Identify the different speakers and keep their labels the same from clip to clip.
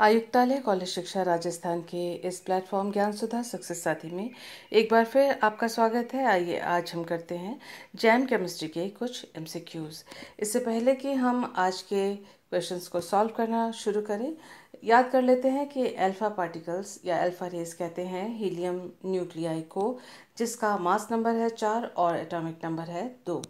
Speaker 1: आयुक्तालय कॉलेज शिक्षा राजस्थान के इस प्लेटफॉर्म ज्ञान सुधा सक्सेस साथी में एक बार फिर आपका स्वागत है आइए आज हम करते हैं जैम केमिस्ट्री के कुछ एम इससे पहले कि हम आज के क्वेश्चंस को सॉल्व करना शुरू करें याद कर लेते हैं कि अल्फ़ा पार्टिकल्स या अल्फ़ा रेस कहते हैं हीलियम न्यूक्लियाई को जिसका मास नंबर है चार और एटॉमिक नंबर है दो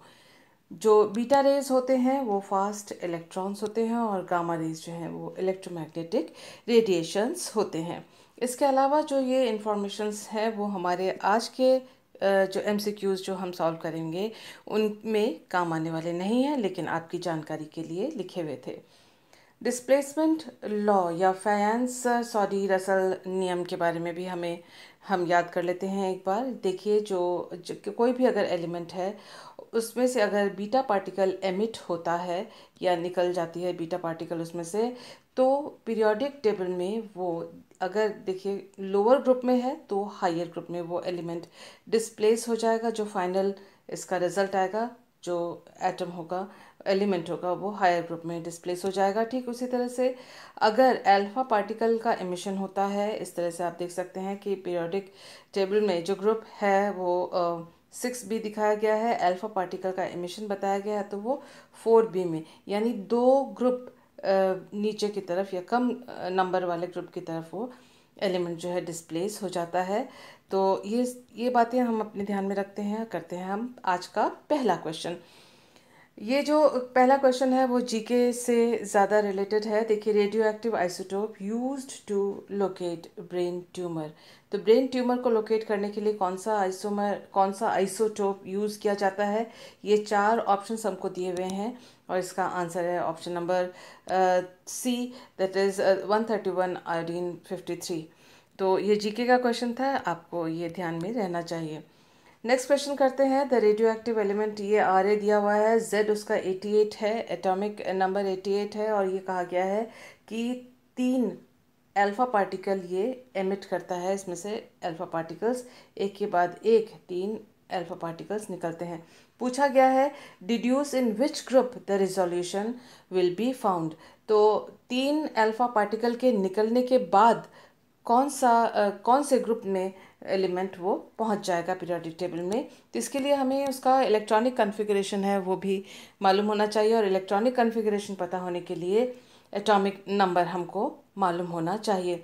Speaker 1: जो बीटा रेज होते हैं वो फास्ट इलेक्ट्रॉन्स होते हैं और गामा रेज जो हैं वो इलेक्ट्रोमैग्नेटिक रेडिएशंस होते हैं इसके अलावा जो ये इंफॉर्मेशंस हैं वो हमारे आज के जो एम जो हम सॉल्व करेंगे उनमें काम आने वाले नहीं हैं लेकिन आपकी जानकारी के लिए लिखे हुए थे डिस्प्लेसमेंट लॉ या फैंस सॉरी रसल नियम के बारे में भी हमें हम याद कर लेते हैं एक बार देखिए जो, जो कोई भी अगर एलिमेंट है उसमें से अगर बीटा पार्टिकल एमिट होता है या निकल जाती है बीटा पार्टिकल उसमें से तो पीरियोडिक टेबल में वो अगर देखिए लोअर ग्रुप में है तो हायर ग्रुप में वो एलिमेंट डिस्प्लेस हो जाएगा जो फाइनल इसका रिजल्ट आएगा जो एटम होगा एलिमेंट होगा वो हायर ग्रुप में डिस्प्लेस हो जाएगा ठीक उसी तरह से अगर अल्फा पार्टिकल का एमिशन होता है इस तरह से आप देख सकते हैं कि पीरियोडिक टेबल में जो ग्रुप है वो सिक्स बी दिखाया गया है अल्फा पार्टिकल का एमिशन बताया गया है तो वो फोर बी में यानी दो ग्रुप नीचे की तरफ या कम नंबर वाले ग्रुप की तरफ वो एलिमेंट जो है डिस्प्लेस हो जाता है तो ये ये बातें हम अपने ध्यान में रखते हैं करते हैं हम आज का पहला क्वेश्चन ये जो पहला क्वेश्चन है वो जीके से ज़्यादा रिलेटेड है देखिए radioactive isotope use to locate brain tumour तो ब्रेन ट्यूमर को लोकेट करने के लिए कौन सा आइसोमर कौन सा आइसोटोप यूज़ किया जाता है ये चार ऑप्शन हमको दिए हुए हैं और इसका आंसर है option number C that is one thirty one iodine fifty three तो ये जीके का क्वेश्चन था आपको ये ध्यान में रहना चाहिए नेक्स्ट क्वेश्चन करते हैं द रेडियो एक्टिव एलिमेंट ये आर ए दिया हुआ है जेड उसका एट है एटॉमिक नंबर एट है और ये कहा गया है कि तीन अल्फ़ा पार्टिकल ये एमिट करता है इसमें से अल्फ़ा पार्टिकल्स एक के बाद एक तीन अल्फ़ा पार्टिकल्स निकलते हैं पूछा गया है deduce in which group the resolution will be found तो तीन अल्फ़ा पार्टिकल के निकलने के बाद कौन सा कौन से ग्रुप में एलिमेंट वो पहुंच जाएगा पीरियोडिक टेबल में तो इसके लिए हमें उसका इलेक्ट्रॉनिक कन्फिग्रेशन है वो भी मालूम होना चाहिए और इलेक्ट्रॉनिक कन्फिग्रेशन पता होने के लिए एटॉमिक नंबर हमको मालूम होना चाहिए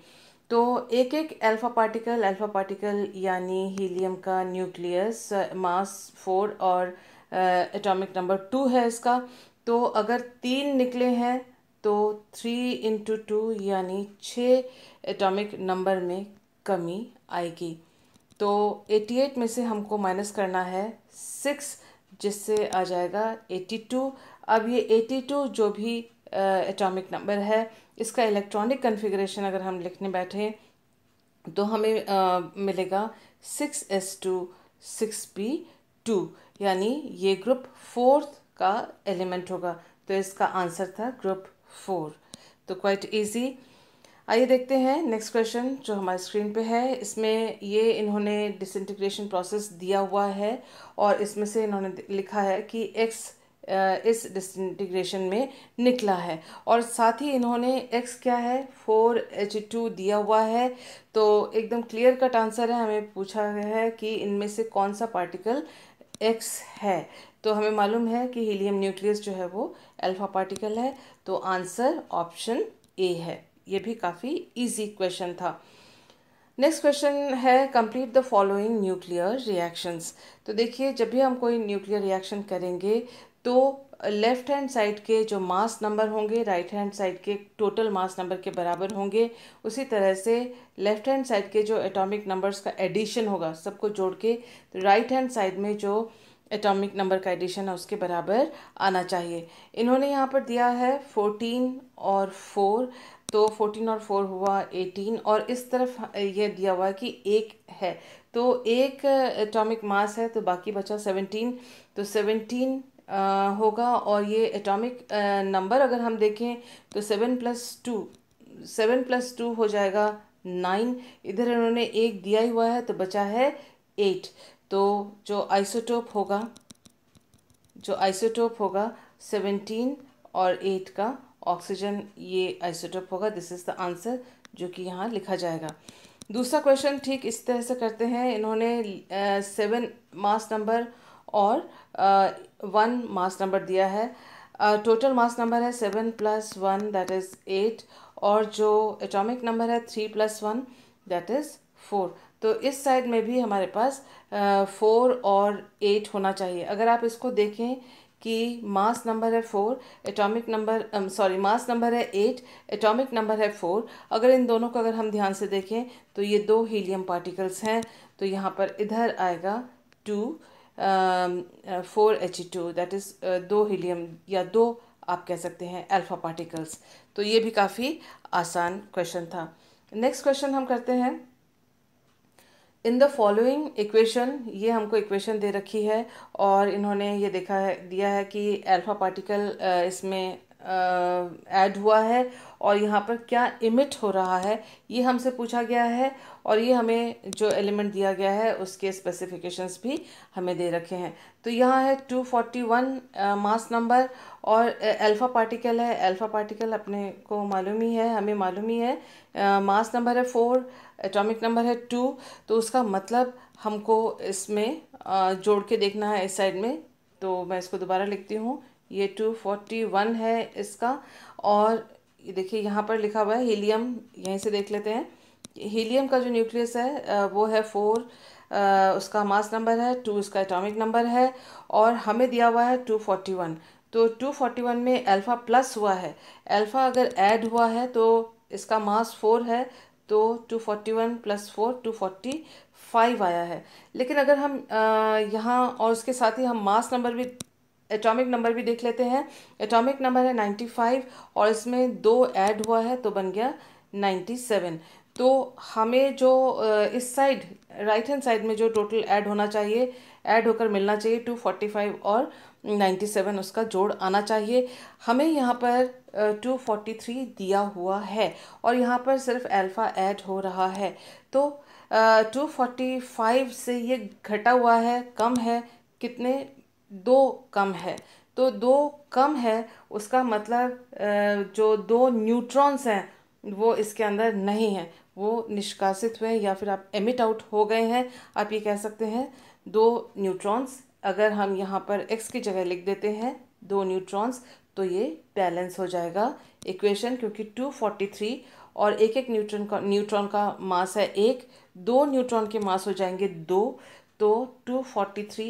Speaker 1: तो एक एक अल्फ़ा पार्टिकल अल्फ़ा पार्टिकल यानी हीलियम का न्यूक्लियस मास फोर और एटॉमिक नंबर टू है इसका तो अगर तीन निकले हैं तो थ्री इंटू टू यानी छः एटॉमिक नंबर में कमी आएगी तो एटी एट में से हमको माइनस करना है सिक्स जिससे आ जाएगा एटी टू अब ये एटी टू जो भी एटॉमिक नंबर है इसका इलेक्ट्रॉनिक कन्फिग्रेशन अगर हम लिखने बैठे तो हमें uh, मिलेगा six S two six P two यानी ये ग्रुप फोर्थ का एलिमेंट होगा तो इसका आंसर था ग्रुप फोर तो क्वाइट ईजी आइए देखते हैं नेक्स्ट क्वेश्चन जो हमारे स्क्रीन पे है इसमें ये इन्होंने डिसइंटीग्रेशन प्रोसेस दिया हुआ है और इसमें से इन्होंने लिखा है कि एक्स इस डिसइंटीग्रेशन में निकला है और साथ ही इन्होंने एक्स क्या है फोर एच टू दिया हुआ है तो एकदम क्लियर कट आंसर है हमें पूछा गया है कि इनमें से कौन सा पार्टिकल एक्स है तो हमें मालूम है कि हीलियम न्यूक्लियस जो है वो अल्फा पार्टिकल है तो आंसर ऑप्शन ए है ये भी काफ़ी इजी क्वेश्चन था नेक्स्ट क्वेश्चन है complete the following nuclear reactions तो देखिए जब भी हम कोई न्यूक्लियर रिएक्शन करेंगे तो लेफ़्ट हैंड साइड के जो मास नंबर होंगे राइट हैंड साइड के टोटल मास नंबर के बराबर होंगे उसी तरह से लेफ़्ट हैंड साइड के जो एटॉमिक नंबर्स का एडिशन होगा सबको जोड़ के राइट हैंड साइड में जो एटॉमिक नंबर का एडिशन है उसके बराबर आना चाहिए इन्होंने यहाँ पर दिया है फोर्टीन और फोर तो फोर्टीन और फोर हुआ एटीन और इस तरफ यह दिया हुआ है कि एक है तो एक एटॉमिक मास है तो बाकी बचा सेवनटीन तो सेवनटीन होगा और ये एटॉमिक नंबर अगर हम देखें तो seven plus two seven plus two हो जाएगा नाइन इधर इन्होंने एक दिया ही हुआ है तो बचा है एट तो जो आइसोटोप होगा जो आइसोटोप होगा सेवेंटीन और एट का ऑक्सीजन ये आइसोटोप होगा दिस इज़ द आंसर जो कि यहाँ लिखा जाएगा दूसरा क्वेश्चन ठीक इस तरह से करते हैं इन्होंने सेवन मास नंबर और वन मास नंबर दिया है टोटल मास नंबर है seven plus one that is eight और जो एटॉमिक नंबर है three plus one that is four तो इस साइड में भी हमारे पास फोर और एट होना चाहिए अगर आप इसको देखें कि मास नंबर है four atomic number sorry mass number है एट एटॉमिक नंबर है फोर अगर इन दोनों को अगर हम ध्यान से देखें तो ये दो हीलियम पार्टिकल्स हैं तो यहाँ पर इधर आएगा two four H two that is दो हीलियम या दो आप कह सकते हैं अल्फ़ा पार्टिकल्स तो ये भी काफ़ी आसान क्वेश्चन था नेक्स्ट क्वेश्चन हम करते हैं इन द फॉलोइंग इक्वेशन ये हमको इक्वेशन दे रखी है और इन्होंने ये देखा है दिया है कि अल्फा पार्टिकल इसमें ऐड हुआ है और यहाँ पर क्या इमिट हो रहा है ये हमसे पूछा गया है और ये हमें जो एलिमेंट दिया गया है उसके स्पेसिफिकेशंस भी हमें दे रखे हैं तो यहाँ है two forty one mass number और अल्फ़ा पार्टिकल है अल्फ़ा पार्टिकल अपने को मालूम ही है हमें मालूम ही है मास नंबर है फोर एटॉमिक नंबर है टू तो उसका मतलब हमको इसमें जोड़ के देखना है इस साइड में तो मैं इसको दोबारा लिखती हूँ ये टू फोर्टी वन है इसका और ये देखिए यहाँ पर लिखा हुआ है हीलियम यहीं से देख लेते हैं हीलियम का जो न्यूक्लियस है वो है फोर उसका मास नंबर है टू उसका एटॉमिक नंबर है और हमें दिया हुआ है टू फोर्टी वन तो टू फोर्टी वन में अल्फ़ा प्लस हुआ है अल्फ़ा अगर ऐड हुआ है तो इसका मास फोर है तो two forty one plus four two forty five आया है लेकिन अगर हम यहाँ और उसके साथ ही हम मास नंबर भी एटॉमिक नंबर भी देख लेते हैं एटॉमिक नंबर है नाइन्टी फाइव और इसमें दो ऐड हुआ है तो बन गया नाइन्टी सेवन तो हमें जो इस साइड राइट हैंड साइड में जो टोटल ऐड होना चाहिए ऐड होकर मिलना चाहिए टू फोर्टी फाइव और नाइन्टी सेवन उसका जोड़ आना चाहिए हमें यहाँ पर टू फोर्टी थ्री दिया हुआ है और यहाँ पर सिर्फ अल्फ़ा ऐड हो रहा है तो टू फोर्टी फाइव से ये घटा हुआ है कम है कितने दो कम है तो दो कम है उसका मतलब जो दो न्यूट्रॉन्स हैं वो इसके अंदर नहीं हैं वो निष्कासित हुए या फिर आप एमिट आउट हो गए हैं आप ये कह सकते हैं दो न्यूट्रॉन्स अगर हम यहाँ पर x की जगह लिख देते हैं दो न्यूट्रॉन्स तो ये बैलेंस हो जाएगा इक्वेशन क्योंकि 243 और एक एक न्यूट्रॉन का न्यूट्रॉन का मास है एक दो न्यूट्रॉन के मास हो जाएंगे दो तो 243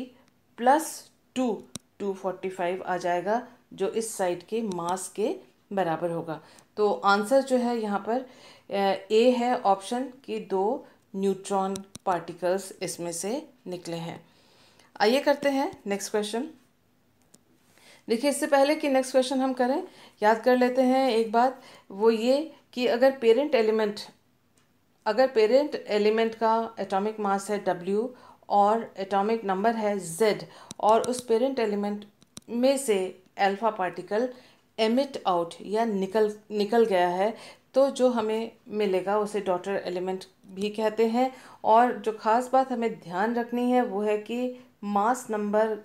Speaker 1: plus two two forty five आ जाएगा जो इस साइड के मास के बराबर होगा तो आंसर जो है यहाँ पर ए है ऑप्शन कि दो न्यूट्रॉन पार्टिकल्स इसमें से निकले हैं आइए करते हैं नेक्स्ट क्वेश्चन देखिए इससे पहले कि नेक्स्ट क्वेश्चन हम करें याद कर लेते हैं एक बात वो ये कि अगर पेरेंट एलिमेंट अगर पेरेंट एलिमेंट का एटॉमिक मास है डब्ल्यू और एटॉमिक नंबर है जेड और उस पेरेंट एलिमेंट में से अल्फा पार्टिकल एमिट आउट या निकल निकल गया है तो जो हमें मिलेगा उसे डॉटर एलिमेंट भी कहते हैं और जो ख़ास बात हमें ध्यान रखनी है वो है कि मास नंबर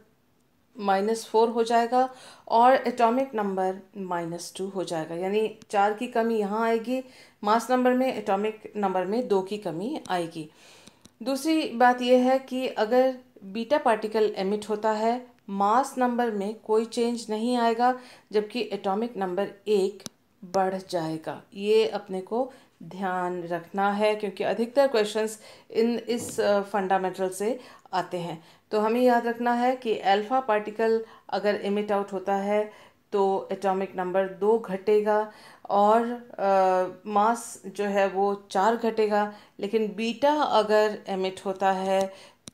Speaker 1: माइनस फोर हो जाएगा और एटॉमिक नंबर माइनस टू हो जाएगा यानी चार की कमी यहाँ आएगी मास नंबर में एटॉमिक नंबर में दो की कमी आएगी दूसरी बात यह है कि अगर बीटा पार्टिकल एमिट होता है मास नंबर में कोई चेंज नहीं आएगा जबकि एटॉमिक नंबर एक बढ़ जाएगा ये अपने को ध्यान रखना है क्योंकि अधिकतर क्वेश्चंस इन इस फंडामेंटल से आते हैं तो हमें याद रखना है कि अल्फ़ा पार्टिकल अगर इमिट आउट होता है तो एटॉमिक नंबर दो घटेगा और आ, मास जो है वो चार घटेगा लेकिन बीटा अगर एमिट होता है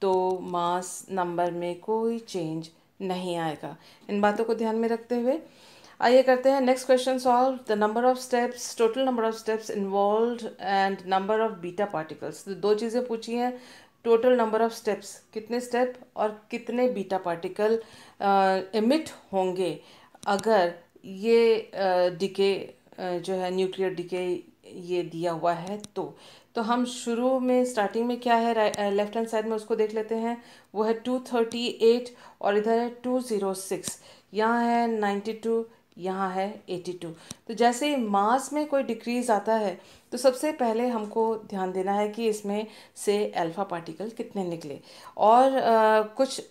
Speaker 1: तो मास नंबर में कोई चेंज नहीं आएगा इन बातों को ध्यान में रखते हुए आइए करते हैं next question solve the number of steps total number of steps involve and number of beta particles दो चीज़ें पूछी हैं टोटल नंबर ऑफ स्टेप्स कितने स्टेप और कितने बीटा पार्टिकल इमिट होंगे अगर ये डिके uh, जो है न्यूक्लियर डिके ये दिया हुआ है तो तो हम शुरू में स्टार्टिंग में क्या है लेफ्ट हैंड साइड में उसको देख लेते हैं वो है टू थर्टी एट और इधर है टू ज़ीरो सिक्स यहाँ है नाइन्टी टू यहाँ है 82 तो जैसे मास में कोई डिक्रीज़ आता है तो सबसे पहले हमको ध्यान देना है कि इसमें से अल्फ़ा पार्टिकल कितने निकले और आ, कुछ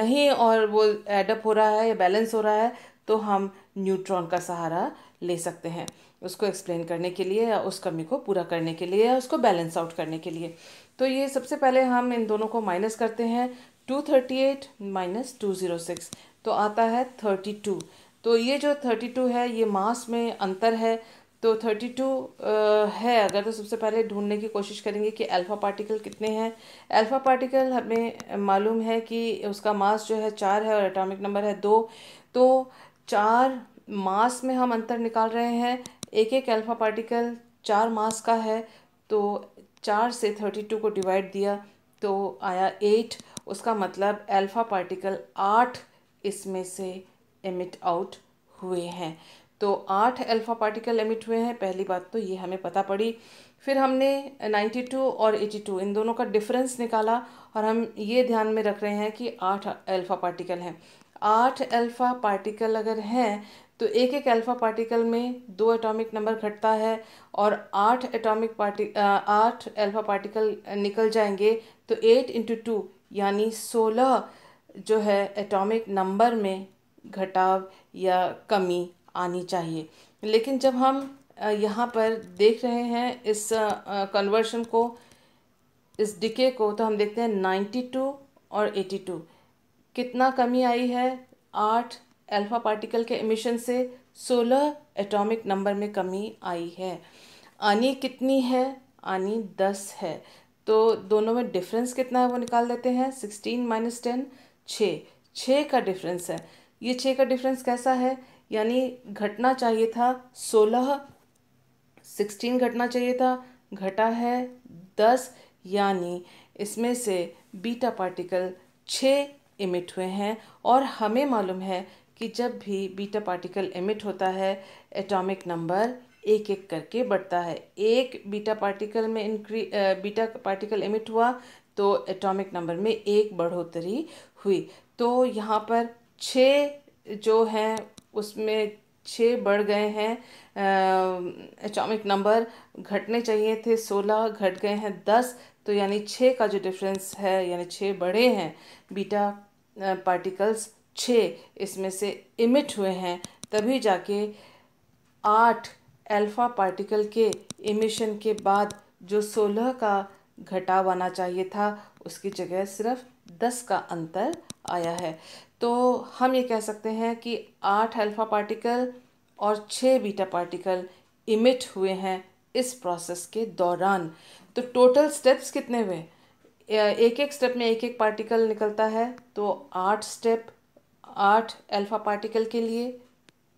Speaker 1: नहीं और वो एडअप हो रहा है या बैलेंस हो रहा है तो हम न्यूट्रॉन का सहारा ले सकते हैं उसको एक्सप्लेन करने के लिए या उस कमी को पूरा करने के लिए या उसको बैलेंस आउट करने के लिए तो ये सबसे पहले हम इन दोनों को माइनस करते हैं two thirty eight minus two zero six तो आता है थर्टी टू तो ये जो थर्टी टू है ये मास में अंतर है तो थर्टी टू है अगर तो सबसे पहले ढूंढने की कोशिश करेंगे कि अल्फ़ा पार्टिकल कितने हैं अल्फ़ा पार्टिकल हमें मालूम है कि उसका मास जो है चार है और एटॉमिक नंबर है दो तो चार मास में हम अंतर निकाल रहे हैं एक एक अल्फ़ा पार्टिकल चार मास का है तो चार से थर्टी टू को डिवाइड दिया तो आया एट उसका मतलब अल्फ़ा पार्टिकल आठ इसमें से एमिट आउट हुए हैं तो आठ अल्फ़ा पार्टिकल एमिट हुए हैं पहली बात तो ये हमें पता पड़ी फिर हमने 92 और 82 इन दोनों का डिफरेंस निकाला और हम ये ध्यान में रख रहे हैं कि आठ अल्फ़ा पार्टिकल हैं आठ अल्फ़ा पार्टिकल अगर हैं तो एक एक अल्फ़ा पार्टिकल में दो एटॉमिक नंबर घटता है और आठ एटॉमिक पार्टी आठ अल्फ़ा पार्टिकल निकल जाएंगे तो एट इंटू टू यानी सोलह जो है एटॉमिक नंबर में घटाव या कमी आनी चाहिए लेकिन जब हम यहाँ पर देख रहे हैं इस कन्वर्शन को इस डिके को तो हम देखते हैं नाइन्टी टू और एटी टू कितना कमी आई है आठ अल्फ़ा पार्टिकल के एमिशन से सोलह एटॉमिक नंबर में कमी आई है आनी कितनी है आनी दस है तो दोनों में डिफरेंस कितना है वो निकाल देते हैं सिक्सटीन माइनस टेन छः छः का डिफरेंस है ये छः का डिफरेंस कैसा है यानी घटना चाहिए था सोलह सिक्सटीन घटना चाहिए था घटा है दस यानी इसमें से बीटा पार्टिकल छः इमिट हुए हैं और हमें मालूम है कि जब भी बीटा पार्टिकल इमिट होता है एटॉमिक नंबर एक एक करके बढ़ता है एक बीटा पार्टिकल में इंक्री बीटा पार्टिकल इमिट हुआ तो एटॉमिक नंबर में एक बढ़ोतरी हुई तो यहाँ पर छ जो हैं उसमें छः बढ़ गए हैं एटॉमिक नंबर घटने चाहिए थे सोलह घट गए हैं दस तो यानी छः का जो डिफरेंस है यानी छः बड़े हैं बीटा पार्टिकल्स छः इसमें से इमिट हुए हैं तभी जाके आठ अल्फ़ा पार्टिकल के इमिशन के बाद जो सोलह का घटाव आना चाहिए था उसकी जगह सिर्फ दस का अंतर आया है तो हम ये कह सकते हैं कि आठ अल्फ़ा पार्टिकल और छः बीटा पार्टिकल इमिट हुए हैं इस प्रोसेस के दौरान तो टोटल स्टेप्स कितने हुए एक एक स्टेप में एक एक पार्टिकल निकलता है तो आठ स्टेप आठ अल्फ़ा पार्टिकल के लिए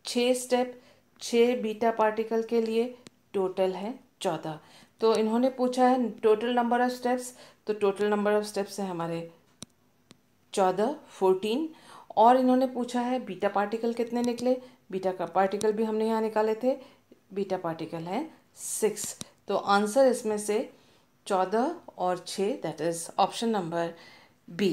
Speaker 1: छः स्टेप छः बीटा पार्टिकल के लिए टोटल है चौदह तो इन्होंने पूछा है टोटल नंबर ऑफ़ स्टेप्स तो टोटल नंबर ऑफ़ स्टेप्स है हमारे चौदह फोर्टीन और इन्होंने पूछा है बीटा पार्टिकल कितने निकले बीटा का पार्टिकल भी हमने यहाँ निकाले थे बीटा पार्टिकल है सिक्स तो आंसर इसमें से चौदह और छः that is option number B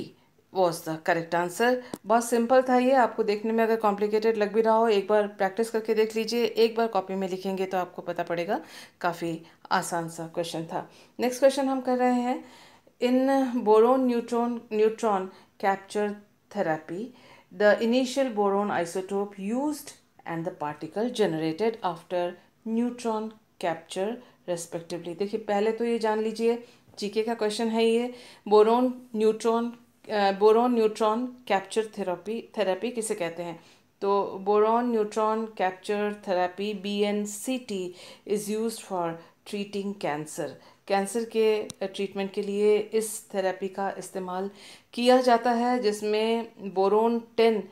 Speaker 1: was the correct answer बहुत सिंपल था ये आपको देखने में अगर कॉम्प्लिकेटेड लग भी रहा हो एक बार प्रैक्टिस करके देख लीजिए एक बार कॉपी में लिखेंगे तो आपको पता पड़ेगा काफ़ी आसान सा क्वेश्चन था नेक्स्ट क्वेश्चन हम कर रहे हैं in boron neutron neutron capture therapy the initial boron isotope used and the particle generated after neutron capture respectively देखिए पहले तो ये जान लीजिए जीके का क्वेश्चन है ये boron neutron boron neutron capture therapy therapy किसे कहते हैं तो boron neutron capture therapy B N C T is use for treating cancer cancer के ट्रीटमेंट के लिए इस थेरेपी का इस्तेमाल किया जाता है जिसमें बोरोन टेन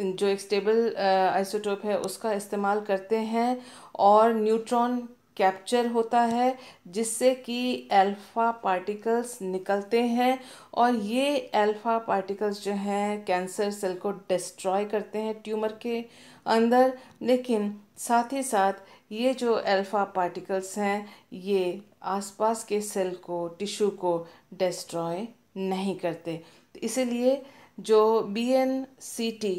Speaker 1: जो एक स्टेबल आइसोटोप है उसका इस्तेमाल करते हैं और न्यूट्रॉन कैप्चर होता है जिससे कि अल्फ़ा पार्टिकल्स निकलते हैं और ये अल्फ़ा पार्टिकल्स जो हैं कैंसर सेल को डिस्ट्रॉय करते हैं ट्यूमर के अंदर लेकिन साथ ही साथ ये जो अल्फ़ा पार्टिकल्स हैं ये आसपास के सेल को टिश्यू को डिस्ट्रॉय नहीं करते तो इसीलिए जो B N C T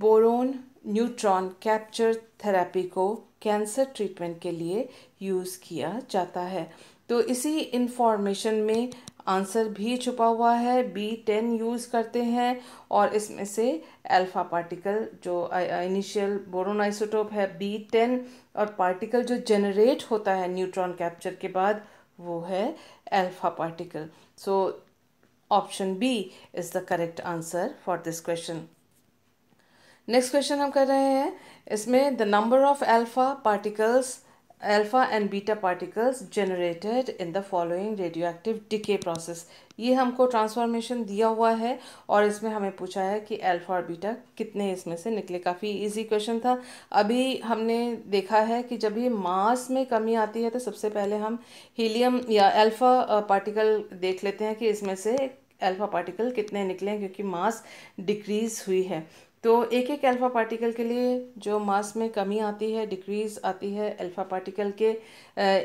Speaker 1: boron neutron capture therapy को कैंसर ट्रीटमेंट के लिए यूज़ किया जाता है तो इसी इंफॉर्मेशन में आंसर भी छुपा हुआ है बी टेन यूज़ करते हैं और इसमें से अल्फ़ा पार्टिकल जो इनिशियल बोरोन आइसोटोप है बी टेन और पार्टिकल जो जनरेट होता है न्यूट्रॉन कैप्चर के बाद वो है alpha particle so option B is the correct answer for this question next question हम कर रहे हैं इसमें the number of alpha particles alpha and beta particles generated in the following radioactive decay process ये हमको transformation दिया हुआ है और इसमें हमें पूछा है कि अल्फ़ा और बीटा कितने इसमें से निकले काफ़ी इजी क्वेश्चन था अभी हमने देखा है कि जब ये मास में कमी आती है तो सबसे पहले हम हीलियम या अल्फ़ा पार्टिकल देख लेते हैं कि इसमें से अल्फ़ा पार्टिकल कितने निकले हैं क्योंकि मास डिक्रीज़ हुई है तो एक एक अल्फ़ा पार्टिकल के लिए जो मास में कमी आती है डिक्रीज़ आती है अल्फ़ा पार्टिकल के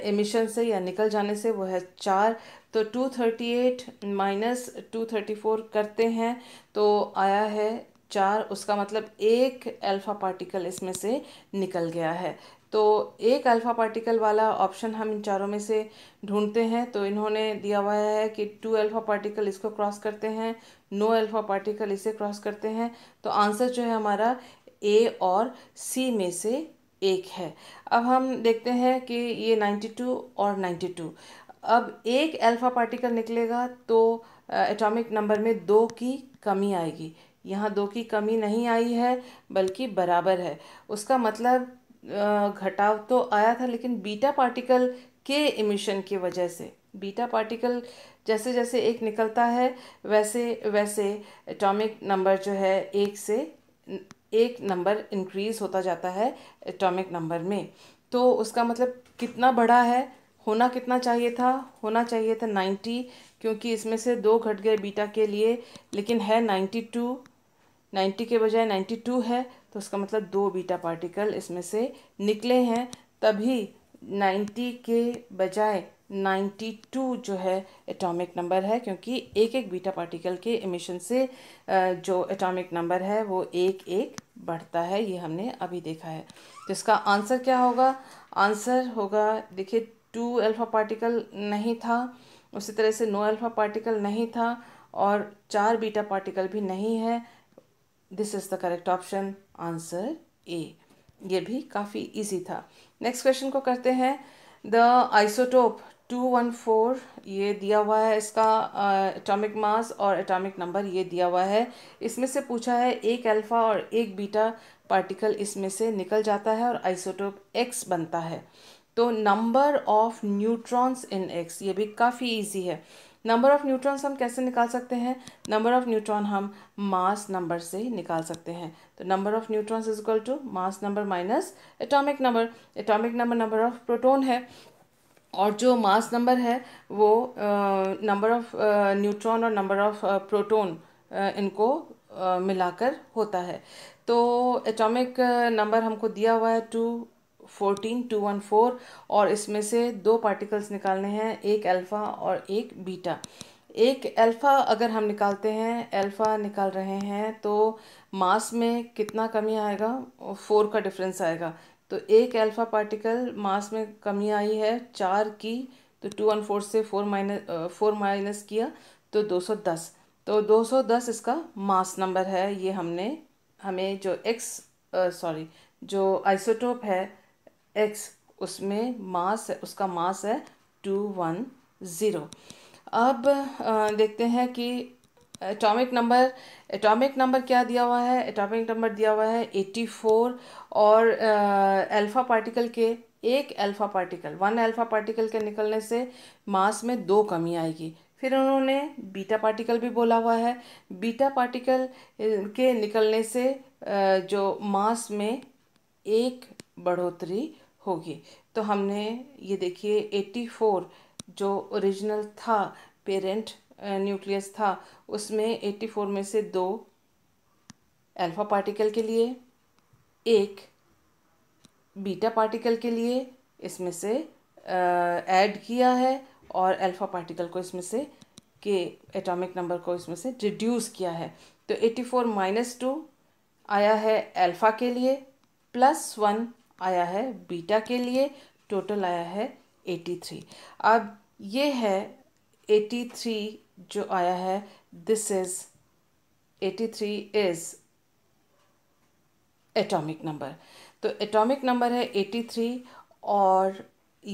Speaker 1: एमिशन से या निकल जाने से वो है चार तो two thirty eight minus two thirty four करते हैं तो आया है चार उसका मतलब एक अल्फ़ा पार्टिकल इसमें से निकल गया है तो एक अल्फ़ा पार्टिकल वाला ऑप्शन हम इन चारों में से ढूंढते हैं तो इन्होंने दिया हुआ है कि टू अल्फ़ा पार्टिकल इसको क्रॉस करते हैं नो अल्फ़ा पार्टिकल इसे क्रॉस करते हैं तो आंसर जो है हमारा ए और सी में से एक है अब हम देखते हैं कि ये नाइन्टी टू और नाइन्टी टू अब एक अल्फ़ा पार्टिकल निकलेगा तो एटॉमिक नंबर में दो की कमी आएगी यहाँ दो की कमी नहीं आई है बल्कि बराबर है उसका मतलब घटाव तो आया था लेकिन बीटा पार्टिकल के इमिशन की वजह से बीटा पार्टिकल जैसे जैसे एक निकलता है वैसे वैसे एटॉमिक नंबर जो है एक से एक नंबर इंक्रीज होता जाता है एटॉमिक नंबर में तो उसका मतलब कितना बड़ा है होना कितना चाहिए था होना चाहिए था नाइन्टी क्योंकि इसमें से दो घट गए बीटा के लिए लेकिन है नाइन्टी टू 90 के बजाय 92 है तो उसका मतलब दो बीटा पार्टिकल इसमें से निकले हैं तभी 90 के बजाय 92 जो है एटॉमिक नंबर है क्योंकि एक एक बीटा पार्टिकल के एमिशन से जो एटॉमिक नंबर है वो एक एक बढ़ता है ये हमने अभी देखा है तो इसका आंसर क्या होगा आंसर होगा देखिए टू अल्फ़ा पार्टिकल नहीं था उसी तरह से नो अल्फ़ा पार्टिकल नहीं था और चार बीटा पार्टिकल भी नहीं है this is the correct option answer A ये भी काफ़ी इजी था नेक्स्ट क्वेश्चन को करते हैं the isotope two one four ये दिया हुआ है इसका एटॉमिक मास और एटॉमिक नंबर ये दिया हुआ है इसमें से पूछा है एक अल्फ़ा और एक बीटा पार्टिकल इसमें से निकल जाता है और आइसोटोप एक्स बनता है तो number of neutrons in X ये भी काफ़ी इजी है नंबर ऑफ़ न्यूट्रॉन्स हम कैसे निकाल सकते हैं नंबर ऑफ़ न्यूट्रॉन हम मास नंबर से ही निकाल सकते हैं तो number of neutrons is equal to mass number minus atomic number atomic number number of proton है और जो मास नंबर है वो नंबर ऑफ़ न्यूट्रॉन और नंबर ऑफ़ प्रोटोन इनको uh, मिलाकर होता है तो एटॉमिक नंबर हमको दिया हुआ है two fourteen two one four और इसमें से दो पार्टिकल्स निकालने हैं एक अल्फ़ा और एक बीटा एक अल्फ़ा अगर हम निकालते हैं अल्फ़ा निकाल रहे हैं तो मास में कितना कमी आएगा फोर का डिफरेंस आएगा तो एक अल्फ़ा पार्टिकल मास में कमी आई है चार की तो टू वन फोर से फोर माइनस फोर माइनस किया तो दो सौ दस तो दो सौ दस इसका मास नंबर है ये हमने हमें जो एक्स सॉरी जो आइसोटोप है एक्स उसमें मास है उसका मास है टू वन ज़ीरो अब देखते हैं कि एटॉमिक नंबर एटॉमिक नंबर क्या दिया हुआ है एटॉमिक नंबर दिया हुआ है एट्टी फोर और अल्फ़ा पार्टिकल के एक alpha particle one alpha particle के निकलने से मास में दो कमी आएगी फिर उन्होंने बीटा पार्टिकल भी बोला हुआ है बीटा पार्टिकल के निकलने से जो मास में एक बढ़ोतरी होगी तो हमने ये देखिए एट्टी फोर जो ओरिजिनल था पेरेंट न्यूक्लियस था उसमें एट्टी फोर में से दो अल्फ़ा पार्टिकल के लिए एक बीटा पार्टिकल के लिए इसमें से ऐड किया है और अल्फ़ा पार्टिकल को इसमें से के एटॉमिक नंबर को इसमें से रिड्यूस किया है तो एट्टी फोर माइनस टू आया है अल्फ़ा के लिए प्लस वन आया है बीटा के लिए टोटल आया है एटी थ्री अब ये है एटी थ्री जो आया है this is eighty three is atomic number तो एटॉमिक नंबर है एटी थ्री और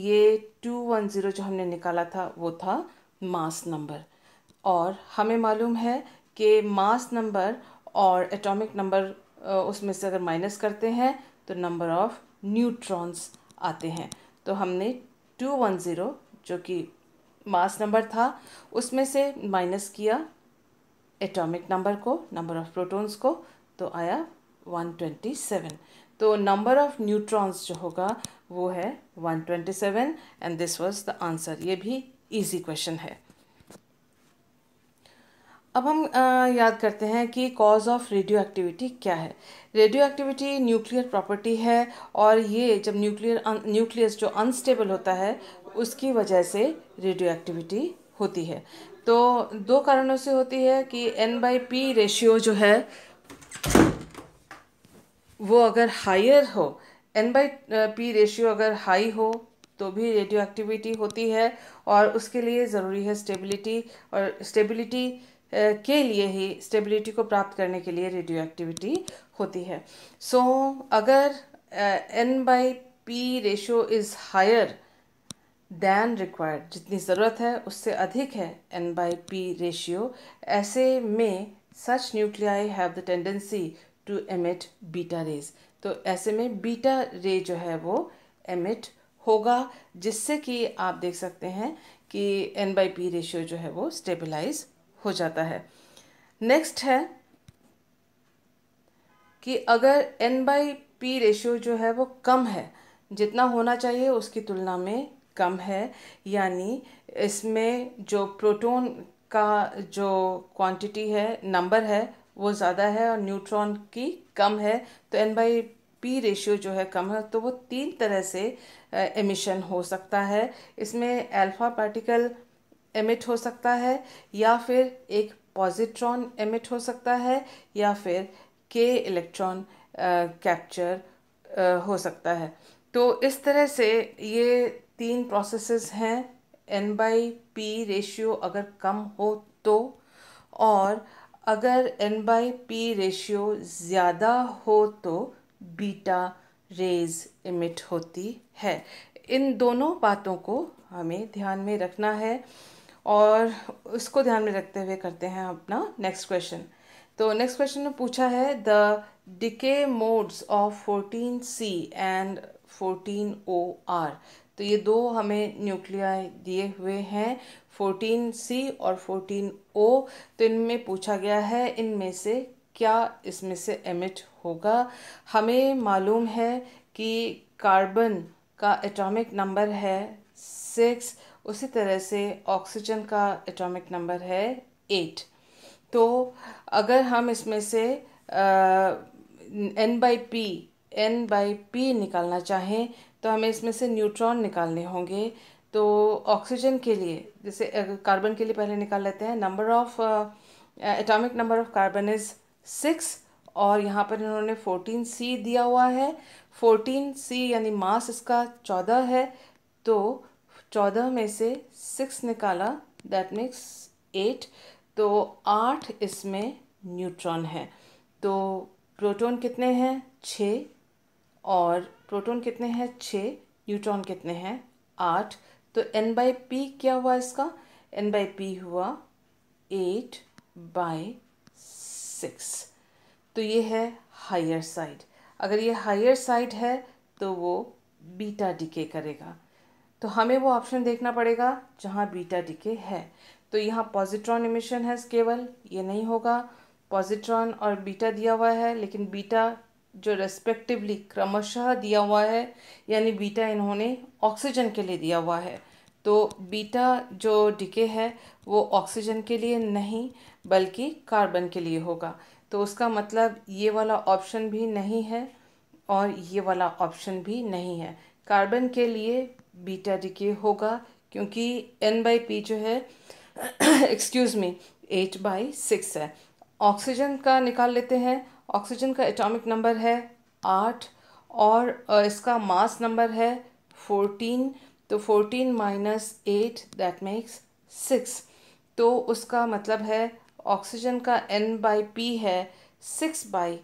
Speaker 1: ये टू वन ज़ीरो जो हमने निकाला था वो था मास नंबर और हमें मालूम है कि मास नंबर और एटॉमिक नंबर उसमें से अगर माइनस करते हैं तो नंबर ऑफ़ न्यूट्रॉन्स आते हैं तो हमने टू वन ज़ीरो जो कि मास नंबर था उसमें से माइनस किया एटॉमिक नंबर को नंबर ऑफ़ प्रोटॉन्स को तो आया वन ट्वेंटी सेवन तो नंबर ऑफ़ न्यूट्रॉन्स जो होगा वो है one twenty seven and this was the answer ये भी इजी क्वेश्चन है अब हम याद करते हैं कि कॉज ऑफ रेडियो एक्टिविटी क्या है रेडियो एक्टिविटी न्यूक्लियर प्रॉपर्टी है और ये जब न्यूक्लियर न्यूक्लियस जो अनस्टेबल होता है उसकी वजह से रेडियो एक्टिविटी होती है तो दो कारणों से होती है कि एन बाई पी रेशियो जो है वो अगर हायर हो एन बाई पी रेशियो अगर हाई हो तो भी रेडियो एक्टिविटी होती है और उसके लिए ज़रूरी है स्टेबिलिटी और स्टेबिलिटी के लिए ही स्टेबिलिटी को प्राप्त करने के लिए रेडियो एक्टिविटी होती है सो so, अगर N by P ratio is higher than required जितनी ज़रूरत है उससे अधिक है एन बाई पी रेशियो ऐसे में such nuclei have the tendency to emit beta rays तो ऐसे में बीटा रे जो है वो एमिट होगा जिससे कि आप देख सकते हैं कि एन बाई पी रेशियो जो है वो स्टेबलाइज हो जाता है नेक्स्ट है कि अगर एन बाई पी रेशियो जो है वो कम है जितना होना चाहिए उसकी तुलना में कम है यानी इसमें जो प्रोटॉन का जो क्वांटिटी है नंबर है वो ज़्यादा है और न्यूट्रॉन की कम है तो एन बाई पी रेशियो जो है कम है तो वो तीन तरह से एमिशन हो सकता है इसमें अल्फा पार्टिकल एमिट हो सकता है या फिर एक पॉजिट्रॉन एमिट हो सकता है या फिर के इलेक्ट्रॉन कैप्चर हो सकता है तो इस तरह से ये तीन प्रोसेसेस हैं एन बाई पी रेशियो अगर कम हो तो और अगर एन बाई पी रेशियो ज़्यादा हो तो बीटा रेज इमिट होती है इन दोनों बातों को हमें ध्यान में रखना है और उसको ध्यान में रखते हुए करते हैं अपना नेक्स्ट क्वेश्चन तो नेक्स्ट क्वेश्चन में पूछा है the decay modes of fourteen C and fourteen O are तो ये दो हमें न्यूक्लियाई दिए हुए हैं फोर्टीन सी और फोर्टीन ओ तो इनमें पूछा गया है इनमें से क्या इसमें से एमिट होगा हमें मालूम है कि कार्बन का एटॉमिक नंबर है सिक्स उसी तरह से ऑक्सीजन का एटॉमिक नंबर है एट तो अगर हम इसमें से N by P N by P निकालना चाहें तो हमें इसमें से न्यूट्रॉन निकालने होंगे तो ऑक्सीजन के लिए जैसे कार्बन के लिए पहले निकाल लेते हैं number of atomic number of carbon is six और यहाँ पर इन्होंने फोर्टीन सी दिया हुआ है फोर्टीन सी यानी मास इसका चौदह है तो चौदह में से सिक्स निकाला दैट मीन्स एट तो आठ इसमें न्यूट्रॉन है तो प्रोटॉन कितने हैं छः और प्रोटॉन कितने हैं छः न्यूट्रॉन कितने हैं आठ तो एन बाई पी क्या हुआ इसका एन बाई पी हुआ एट बाई सिक्स तो ये है हायर साइड अगर ये हायर साइड है तो वो बीटा डिके करेगा तो हमें वो ऑप्शन देखना पड़ेगा जहाँ बीटा डीके है तो यहाँ पॉजिट्रॉन इमिशन है केवल ये नहीं होगा पॉजिट्रॉन और बीटा दिया हुआ है लेकिन बीटा जो रेस्पेक्टिवली क्रमशः दिया हुआ है यानी बीटा इन्होंने ऑक्सीजन के लिए दिया हुआ है तो बीटा जो डिके है वो ऑक्सीजन के लिए नहीं बल्कि कार्बन के लिए होगा तो उसका मतलब ये वाला ऑप्शन भी नहीं है और ये वाला ऑप्शन भी नहीं है कार्बन के लिए बीटा डीके होगा क्योंकि एन बाई पी जो है excuse me eight by six है ऑक्सीजन का निकाल लेते हैं ऑक्सीजन का एटॉमिक नंबर है आठ और इसका मास नंबर है फोर्टीन तो fourteen minus eight that makes six तो उसका मतलब है ऑक्सीजन का एन बाई पी है सिक्स बाई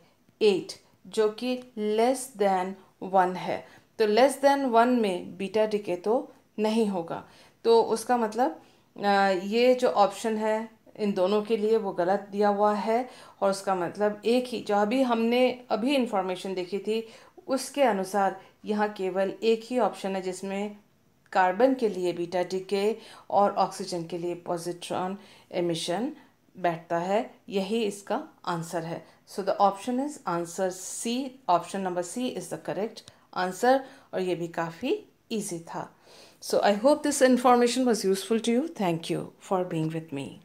Speaker 1: एट जो कि लेस दैन वन है तो लेस देन वन में बीटा डिके तो नहीं होगा तो उसका मतलब ये जो ऑप्शन है इन दोनों के लिए वो गलत दिया हुआ है और उसका मतलब एक ही जो अभी हमने अभी इन्फॉर्मेशन देखी थी उसके अनुसार यहाँ केवल एक ही ऑप्शन है जिसमें कार्बन के लिए बीटा डिके और ऑक्सीजन के लिए पॉजिट्रॉन एमिशन बैठता है यही इसका आंसर है so the option is answer C option number C is the correct answer और ये भी काफ़ी ईजी था so I hope this information was useful to you thank you for being with me